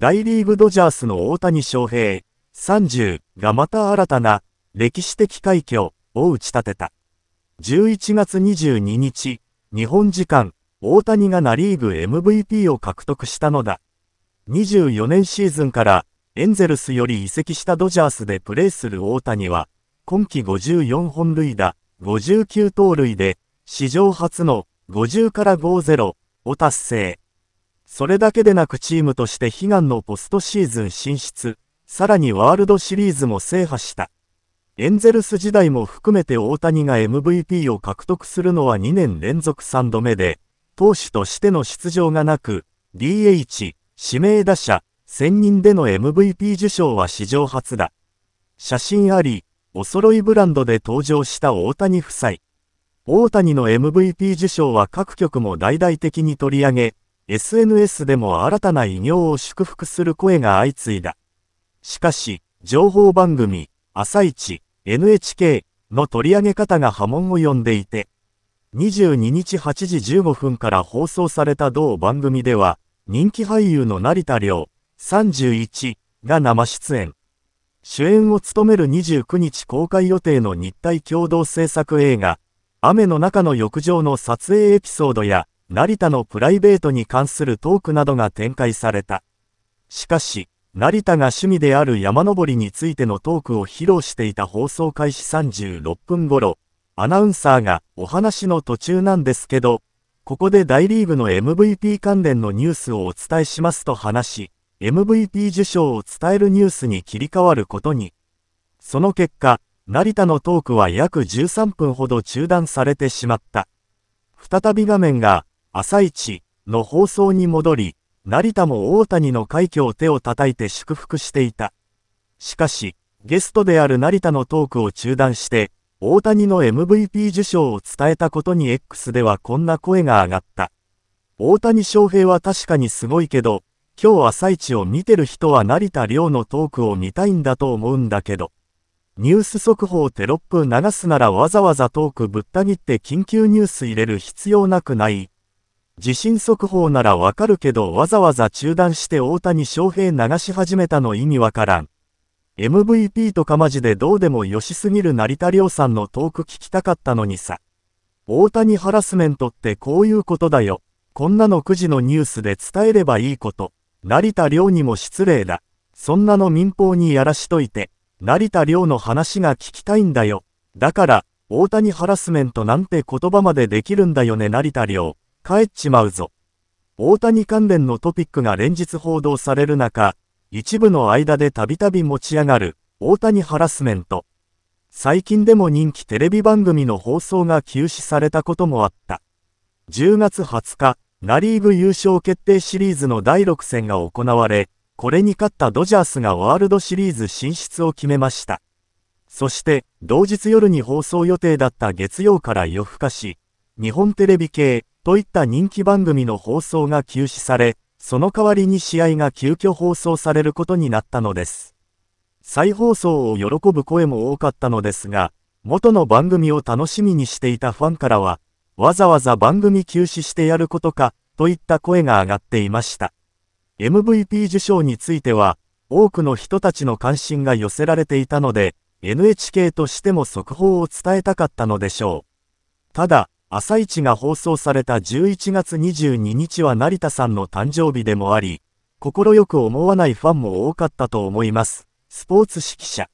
大リーグドジャースの大谷翔平30がまた新たな歴史的快挙を打ち立てた。11月22日、日本時間、大谷がナリーグ MVP を獲得したのだ。24年シーズンからエンゼルスより移籍したドジャースでプレーする大谷は、今季54本塁打、59盗塁で、史上初の50から50を達成。それだけでなくチームとして悲願のポストシーズン進出、さらにワールドシリーズも制覇した。エンゼルス時代も含めて大谷が MVP を獲得するのは2年連続3度目で、投手としての出場がなく、DH、指名打者、専任での MVP 受賞は史上初だ。写真あり、お揃いブランドで登場した大谷夫妻。大谷の MVP 受賞は各局も大々的に取り上げ、SNS でも新たな偉業を祝福する声が相次いだ。しかし、情報番組、朝市、NHK の取り上げ方が波紋を呼んでいて、22日8時15分から放送された同番組では、人気俳優の成田凌、31が生出演。主演を務める29日公開予定の日体共同制作映画、雨の中の浴場の撮影エピソードや、成田のプライベートに関するトークなどが展開された。しかし、成田が趣味である山登りについてのトークを披露していた放送開始36分頃、アナウンサーがお話の途中なんですけど、ここで大リーグの MVP 関連のニュースをお伝えしますと話し、MVP 受賞を伝えるニュースに切り替わることに。その結果、成田のトークは約13分ほど中断されてしまった。再び画面が朝一の放送に戻り、成田も大谷の快挙を手を叩いて祝福していた。しかし、ゲストである成田のトークを中断して、大谷の MVP 受賞を伝えたことに X ではこんな声が上がった。大谷翔平は確かにすごいけど、今日朝一を見てる人は成田凌のトークを見たいんだと思うんだけど。ニュース速報テロップ流すならわざわざトークぶった切って緊急ニュース入れる必要なくない地震速報ならわかるけどわざわざ中断して大谷翔平流し始めたの意味わからん。MVP とかマジでどうでもよしすぎる成田亮さんのトーク聞きたかったのにさ。大谷ハラスメントってこういうことだよ。こんなの9時のニュースで伝えればいいこと。成田亮にも失礼だ。そんなの民放にやらしといて、成田亮の話が聞きたいんだよ。だから、大谷ハラスメントなんて言葉までできるんだよね成田亮。帰っちまうぞ。大谷関連のトピックが連日報道される中、一部の間でたびたび持ち上がる大谷ハラスメント。最近でも人気テレビ番組の放送が休止されたこともあった。10月20日、ナリーグ優勝決定シリーズの第6戦が行われ、これに勝ったドジャースがワールドシリーズ進出を決めました。そして、同日夜に放送予定だった月曜から夜更かし、日本テレビ系といった人気番組の放送が休止され、その代わりに試合が急遽放送されることになったのです。再放送を喜ぶ声も多かったのですが、元の番組を楽しみにしていたファンからは、わざわざ番組休止してやることか、といった声が上がっていました。MVP 受賞については、多くの人たちの関心が寄せられていたので、NHK としても速報を伝えたかったのでしょう。ただ、朝市が放送された11月22日は成田さんの誕生日でもあり、快く思わないファンも多かったと思います。スポーツ指揮者。